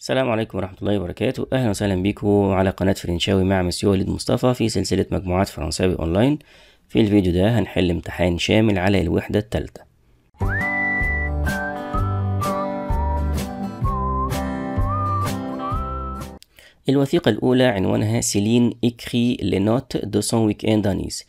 السلام عليكم ورحمة الله وبركاته أهلا وسهلا بكم على قناة فرنشاوي مع مسيو وليد مصطفى في سلسلة مجموعات فرنساوي أونلاين في الفيديو ده هنحل امتحان شامل على الوحدة الثالثة الوثيقة الأولى عنوانها سيلين إكري لنوت دو سون ويك إن أنيس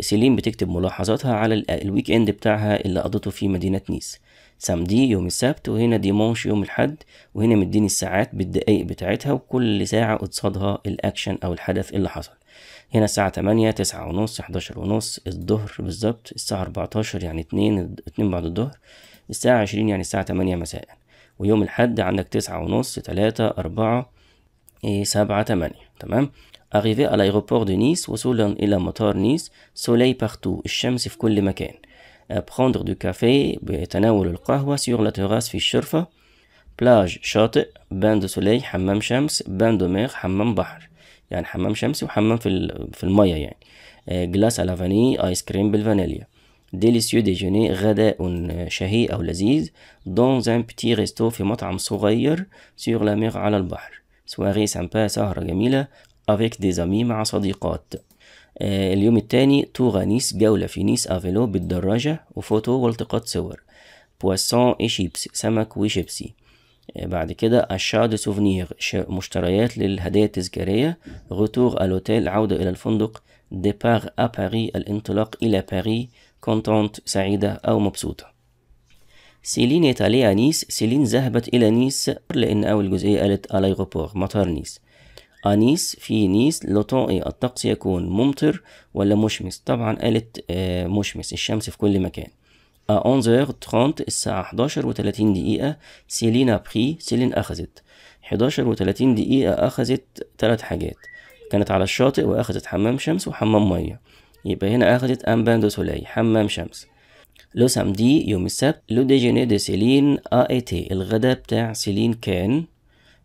سيلين بتكتب ملاحظاتها على الويك اند بتاعها اللي قضته في مدينة نيس سامدي يوم السبت وهنا ديمونش يوم الحد وهنا مديني الساعات بالدقايق بتاعتها وكل ساعة قصادها الأكشن أو الحدث اللي حصل هنا الساعة تمانية تسعة ونص حداشر ونص الظهر بالظبط الساعة أربعتاشر يعني اتنين اتنين بعد الظهر الساعة عشرين يعني الساعة تمانية مساء ويوم الحد عندك تسعة ونص تلاتة أربعة إيه، سبعة تمانية تمام Arrivé à l'aéroport de Nice, وصولا إلى مطار نيس soleil partout الشمس في كل مكان euh, prendre du café بتناول euh, القهوة sur la terrasse في الشرفة plage شاطئ bain de soleil حمام شمس bain de mer حمام بحر يعني حمام شمس وحمام في في المية يعني جلاس على فاني ايس كريم بالفانيليا ديليسيو ديجوني غداء شهي أو لذيذ dans un petit resto في مطعم صغير sur la mer على البحر سواري سامبا سهرة جميلة avec des amis مع صديقات آه، اليوم التاني تورا نيس جولة في نيس أفيلو بالدراجة وفوتو والتقاط صور بواسون اي شيبسي سمك وشيبسي آه، بعد كده أشا دو سوفنير مشتريات للهدايا التذكارية غتور الوتيل عودة إلى الفندق ديبار أ باري الانطلاق إلى باري كونتونت سعيدة أو مبسوطة سيلين يتالي نيس سيلين ذهبت إلى نيس لأن أول جزئية قالت الايغوبور مطار نيس أنيس آه، في نيس لطائي الطقس يكون ممطر ولا مشمس طبعا قالت آه، مشمس الشمس في كل مكان أونزيغ آه، 11 الساعة 11 و 30 دقيقة سيلينا بخي سيلين أخذت 11 و 30 دقيقة أخذت ثلاث حاجات كانت على الشاطئ وأخذت حمام شمس وحمام مية يبقى هنا أخذت أمبان باندو سولاي حمام شمس لو سامدي يوم السبت لو ديجيني دي سيلين أ إي تي الغدا بتاع سيلين كان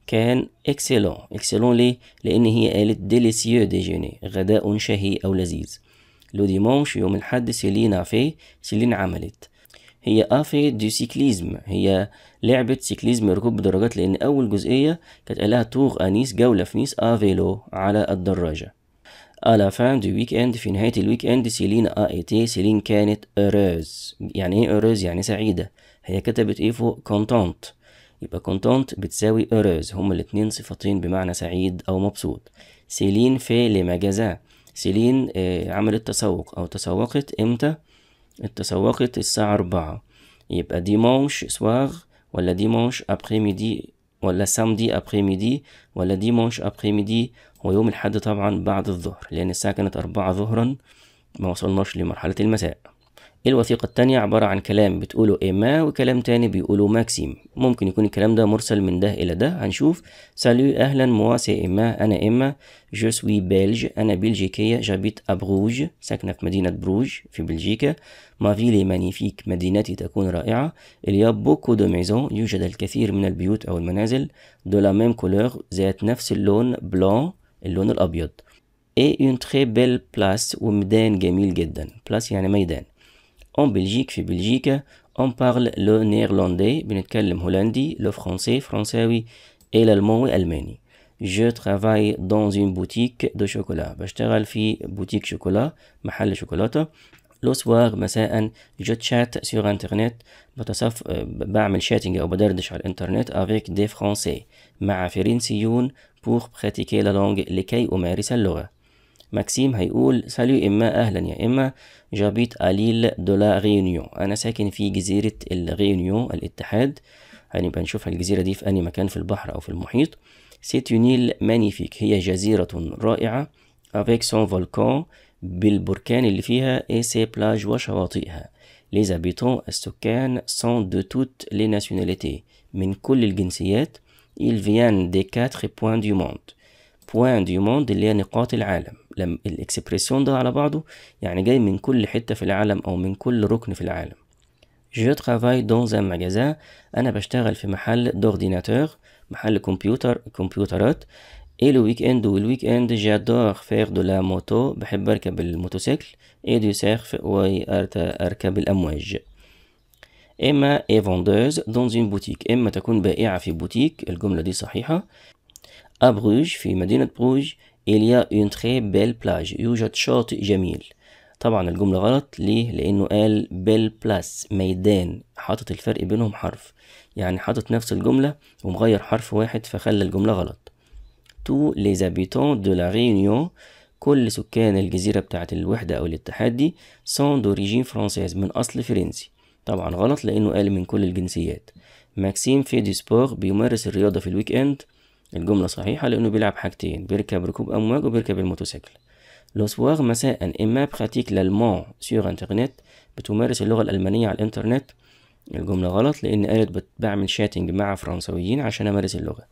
كان اكسلون اكسلون ليه لان هي قالت ديليسيو ديجيني غداء شهي او لذيذ لو ديمونش يوم الحد سيلين في سيلين عملت هي افي دو سيكليزم هي لعبة سيكليزم ركوب بدراجات لان اول جزئية كانت قالها توغ انيس جولة في نيس افيلو على الدراجة على فان دو ويك اند في نهاية الويك اند سيلين ا اي تي سيلين كانت اوريز يعني ايه اوريز يعني سعيدة هي كتبت ايه فوق كونتونت يبقى كونتونت بتساوي heureuse هما الاتنين صفتين بمعنى سعيد أو مبسوط سيلين في لمجازا سيلين آه، عملت تسوق أو تسوقت إمتى؟ اتسوقت الساعة أربعة يبقى ديمونش سواغ ولا ديمونش أبخي ميدي ولا سامدي أبخي ميدي ولا ديمونش أبخي ميدي هو يوم الحد طبعا بعد الظهر لأن الساعة كانت أربعة ظهرا ما وصلناش لمرحلة المساء الوثيقة التانية عبارة عن كلام بتقوله إيما وكلام تاني بيقوله ماكسيم ممكن يكون الكلام ده مرسل من ده إلى ده هنشوف سالو أهلا موا سي أنا إيما جو سوي بلج أنا بلجيكية جابيت أبروج ساكنة في مدينة بروج في بلجيكا ما فيلي مانيفيك مدينتي تكون رائعة إليا بوكو دو ميزون يوجد الكثير من البيوت أو المنازل دو لا ميم كولور ذات نفس اللون بلون اللون الأبيض اي اون تخي بيل بلاس وميدان جميل جدا بلاس يعني ميدان اون بلجيك في بلجيكا اون بارل لو نيرلاندي بنتكلم هولندي le français فرنساوي et l'allemand ألماني Je ترافاي دون اون بوتيك دو شوكولا بشتغل في بوتيك شوكولا محل شوكولاتة لو سوار مساء جو تشات سور انترنت بتصف بعمل شاتنج او بدردش على الانترنت افيك دي فرونسي مع فرنسيون بور براتيكي لا لونغ لكي امارس اللغه ماكسيم هيقول ساليو إما أهلا يا إما جابيت أليل دولا غينيو أنا ساكن في جزيرة الغينيو الاتحاد هنبقى نشوف الجزيرة دي في أي مكان في البحر أو في المحيط سيتونيل مانيفيك هي جزيرة رائعة افيك سون volcan بالبركان اللي فيها اي سي بلاج وشواطئها les habitants السكان سون دو توت لي ناسيوناليتي من كل الجنسيات ils viennent des quatre points du monde بوان دي موند اللي هي نقاط العالم لما الاكسبريسيون ده على بعضه يعني جاي من كل حتة في العالم أو من كل ركن في العالم جو ترافاي دون un magasin أنا بشتغل في محل دورديناتور محل كمبيوتر كمبيوترات اي لو ويك اند والويك اند جادور فير دو لا موتو بحب أركب الموتوسيكل اي et du surf اركب الأمواج إما اي فوندوز دون une boutique إما تكون بائعة في بوتيك الجملة دي صحيحة À Bruges في مدينة بروج إليا اون تري بيل بلاج يوجد شاطئ جميل طبعا الجملة غلط ليه؟ لأنه قال بيل بلاس ميدان حاطط الفرق بينهم حرف يعني حاطط نفس الجملة ومغير حرف واحد فخلى الجملة غلط تو les habitants de la Réunion كل سكان الجزيرة بتاعة الوحدة أو الاتحاد دي سون دوريجين فرانسيز من أصل فرنسي طبعا غلط لأنه قال من كل الجنسيات ماكسيم في دي سبور بيمارس الرياضة في الويك إند الجملة صحيحة لأنه بيلعب حاجتين بيركب ركوب أمواج وبيركب الموتوسيكل لو سواغ مساء إما بخاتيك للمون سيغ انترنت بتمارس اللغة الألمانية على الإنترنت الجملة غلط لأن قالت بعمل شاتنج مع فرنسويين عشان أمارس اللغة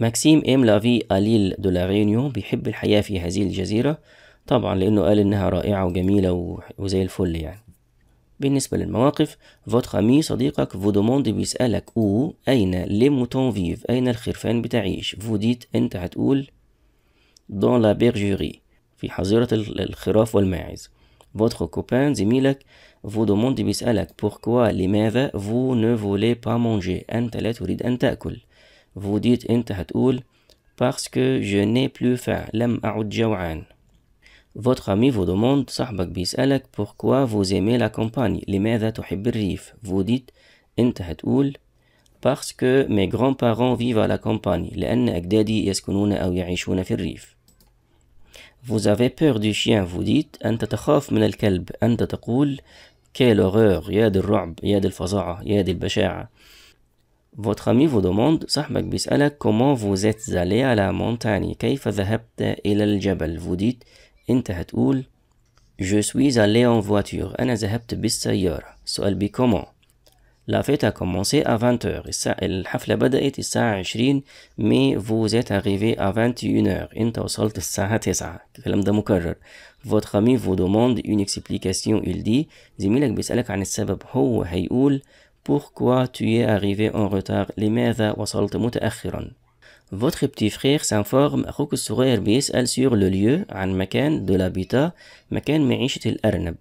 ماكسيم إم لافي أليل دو لا بيحب الحياة في هذه الجزيرة طبعا لأنه قال إنها رائعة وجميلة وزي الفل يعني بالنسبة للمواقف فوت خامي صديقك فو دوموندي بيسألك أو أين لي موتون فيف أين الخرفان بتعيش فو ديت أنت هتقول دون لا بيرجوري في حظيرة الخراف والماعز فوتخ كوبان زميلك فو دوموندي بيسألك بوركوا لماذا فو نو فولي با مونجي أنت لا تريد أن تأكل فو ديت أنت هتقول باسكو جو ني بلو فا لم أعد جوعان Votre ami vous demande, صاحبك بيسألك pourquoi vous aimez la campagne لماذا تحب الريف Vous dites أنت هتقول parce que mes grands-parents vivent à la campagne لأن أجدادي يسكنون أو يعيشون في الريف Vous avez peur du chien Vous dites أنت تخاف من الكلب أنت تقول quelle horreur يا دي الرعب يا دي الفظاعة يا دي البشاعة Votre ami vous demande صاحبك بيسألك comment vous êtes allé à la montagne كيف ذهبت إلى الجبل Vous dites انت هتقول Je suis allé en voiture انا ذهبت بالسيارة السؤال بي comment La fête a commencé à 20h الساعة الحفلة بدأت الساعة 20 mais vous êtes arrivé à 21h انت وصلت الساعة 9 الكلام ده مكرر Votre ami vous demande une explication il dit زميلك بيسألك عن السبب هو هيقول Pourquoi tu es arrivé en retard لماذا وصلت متأخرا Votre petit frère s'informe أخوك الصغير بيسأل sur le lieu عن مكان de l'habitat مكان معيشة الأرنب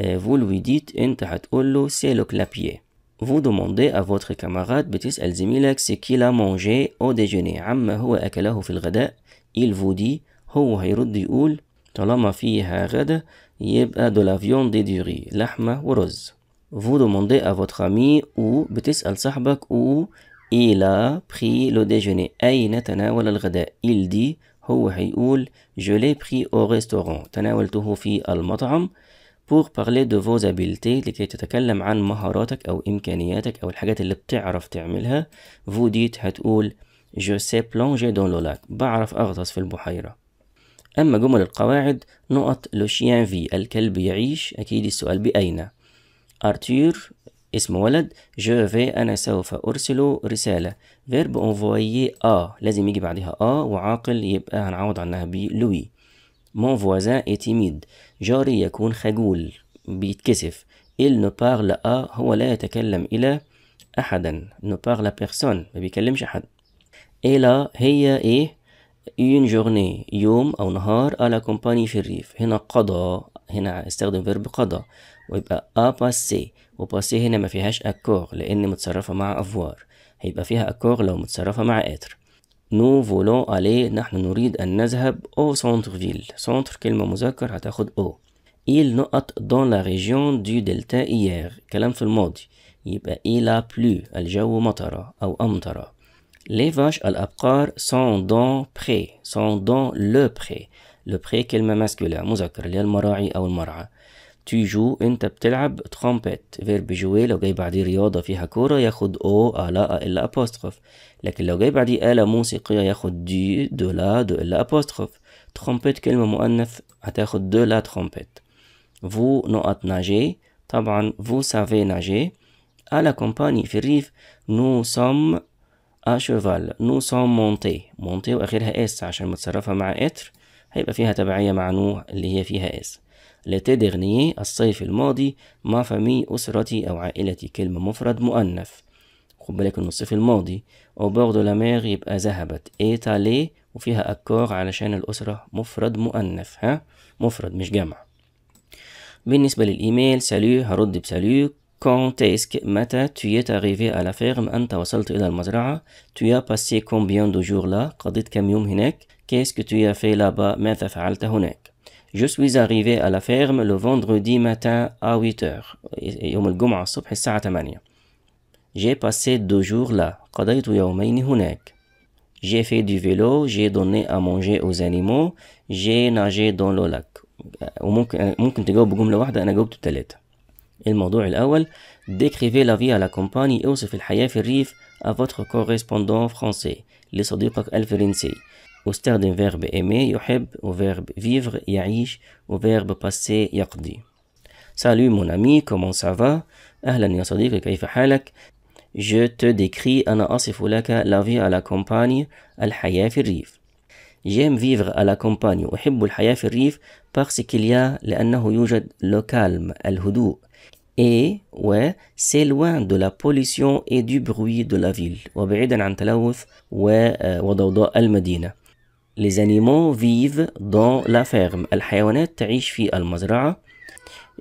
vous lui dites أنت هتقول له c'est le clapier Vous demandez à votre camarade بتسأل زميلك c'est qu'il a mangé au déjeuner عما هو أكله في الغداء il vous dit هو هيرد يقول طالما فيها غدا يبقى de la viande et du riz لحمة ورز Vous demandez à votre ami ou بتسأل صاحبك ou إلى بخي لو ديجوني أين تناول الغداء؟ إل دي هو هيقول جو لي بخي أو restaurant. تناولته في المطعم. Pour parler de vos habiletés لكي تتكلم عن مهاراتك أو إمكانياتك أو الحاجات اللي بتعرف تعملها. Vous dites هتقول Je sais plonger dans le lac. بعرف أغطس في البحيرة. أما جمل القواعد نقط لو شيان في الكلب يعيش أكيد السؤال بأين؟ أرتور اسم ولد جو في أنا سوف أرسل رسالة فيرب انفويي آ لازم يجي بعدها آ آه، وعاقل يبقى هنعوض عنها ب لوي مون فوازان تيميد جاري يكون خجول بيتكسف إل نو بارل أ هو لا يتكلم إلى أحدا نو بارل بيرسون ما بيكلمش أحد إلا هي إيه une journée يوم أو نهار على كومباني في الريف هنا قضى هنا استخدم فيرب قضى ويبقى أ باسي وباسي هنا ما فيهاش اكور لان متصرفة مع افوار هيبقى فيها اكور لو متصرفة مع اتر نو فولون ألي نحن نريد ان نذهب او سونتر فيل سونتر كلمة مذكر هتاخد او إيل نقط دون لا ريجيون دو دلتا ايير كلام في الماضي يبقى إيلا بلو الجو مطرة او امطرة لي فاش الأبقار سون دون بخي سون دون لو بخي لو بخي كلمة ماسكولة مذكر اللي هي المراعي أو المرعى. جو انت بتلعب ترومبيت فيرب جوي لو جاي بعديه رياضة فيها كورة ياخد او الا الا ابوستروف لكن لو جاي بعديه آلة موسيقية ياخد دي دو لا دو الا ابوستروف ترومبيت كلمة مؤنث هتاخد دو لا ترومبيت فو نقط ناجي طبعا فو سافي ناجي على كومباني في الريف نو سوم ا شيفال نو سوم مونتي مونتي واخرها اس عشان متصرفها مع اتر هيبقى فيها تبعية مع نو اللي هي فيها اس لتي dernier الصيف الماضي ما فامي أسرتي أو عائلتي كلمة مفرد مؤنث خد بالك إنه الصيف الماضي أو بور دو لا مير يبقى ذهبت إيتالي وفيها أكور علشان الأسرة مفرد مؤنث ها مفرد مش جمع بالنسبة للإيميل سالو هرد بسالو كونتيسك متى tu اريفي على فيرم أنت وصلت إلى المزرعة تويا باسي كومبيان دو جور لا قضيت كم يوم هناك كيسك تويا في لابا ماذا فعلت هناك Je suis arrivé à la ferme le vendredi matin à 8h يوم الجمعة الصبح الساعة 8 J'ai passé deux jours là قضيت يومين هناك J'ai fait du vélo, j'ai donné à manger aux animaux, j'ai nagé dans le lac وممكن ممكن تجاوب بجملة واحدة أنا جاوبت التلاتة الموضوع الأول décrivez la vie à la campagne اوصف الحياة في الريف à votre correspondant français لصديقك الفرنسي d'un verbe aimer يحب au verbe vivre يعيش verbe passer Salut mon ami, comment ça va Je te décris ana la vie à la campagne la في الريف J'aime vivre à la campagne parce qu'il y a le يوجد le calme et ouais, c'est loin de la pollution et du bruit de la ville عن Les animaux vivent dans la ferme. الحيوانات تعيش في المزرعة.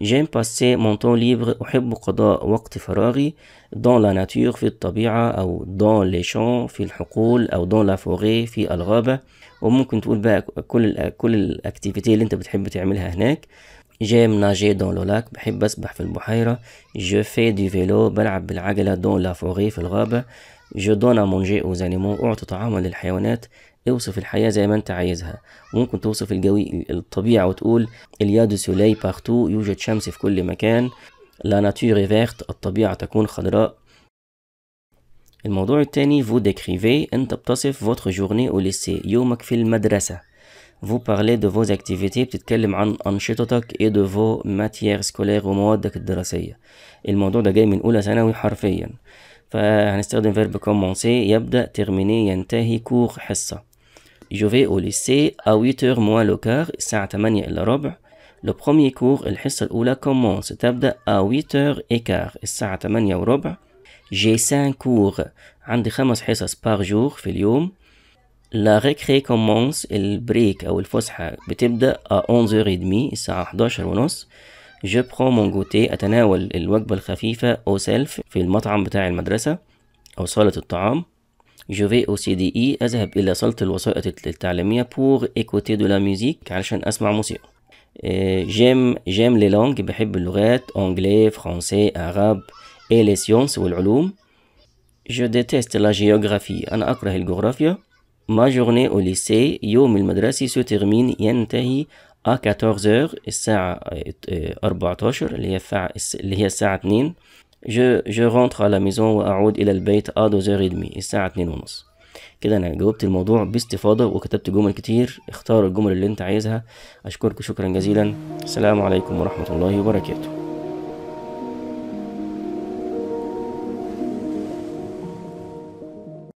J'aime passer mon temps libre. أحب قضاء وقت فراغي dans la nature في الطبيعة أو dans les champs في الحقول أو dans la forêt في الغابة وممكن تقول بقى كل ال كل الأكتيفيتي اللي أنت بتحب تعملها هناك J'aime nager dans le lac بحب أسبح في البحيرة Je fais du vélo بلعب بالعجلة dans la forêt في الغابة Je donne à manger aux animaux أعطي طعاما للحيوانات اوصف الحياة زي ما انت عايزها ممكن توصف الجوي الطبيعة وتقول اليا سولاي بارتو يوجد شمس في كل مكان لا ناتور فيرت الطبيعة تكون خضراء الموضوع التاني فو ديكريفي انت بتصف فوتر جورني او ليسي يومك في المدرسة فو بارلي دو فوز اكتيفيتي بتتكلم عن انشطتك اي دو فو ماتيير سكولير وموادك الدراسية الموضوع ده جاي من اولى ثانوي حرفيا فهنستخدم فيرب كومونسي يبدأ ترميني ينتهي كور حصة Je vais au lycée à 8h moins le quart, الساعة 8 إلا ربع. Le premier cours, الحصة الأولى commence, تبدأ à 8h15, الساعة 8 وربع. J'ai 5 cours, عندي خمس حصص par jour في اليوم. La récré commence, البريك أو الفسحة بتبدأ à 11h30, الساعة 11 ونص. Je prends mon goûter, أتناول الوجبة الخفيفة au self في المطعم بتاع المدرسة أو صالة الطعام. Je vais au CDI أذهب إلى صالة الوسائط التعليمية pour écouter de la musique علشان أسمع موسيقى. جيم جيم لي لونج بحب اللغات أنجلي فرنسي أعرب إي لي سيونس والعلوم. Je déteste la géographie أنا أكره الجغرافيا. ما جورني au lycée يوم المدرسي se termine ينتهي à 14 heures الساعة 14 آه، آه، اللي هي الساعة اللي هي الساعة 2 جو جو رونتر على ميزون واعود الى البيت ا آه، دوزير الساعه اتنين ونص كده انا جاوبت الموضوع باستفاضه وكتبت جمل كتير اختار الجمل اللي انت عايزها اشكرك شكرا جزيلا السلام عليكم ورحمه الله وبركاته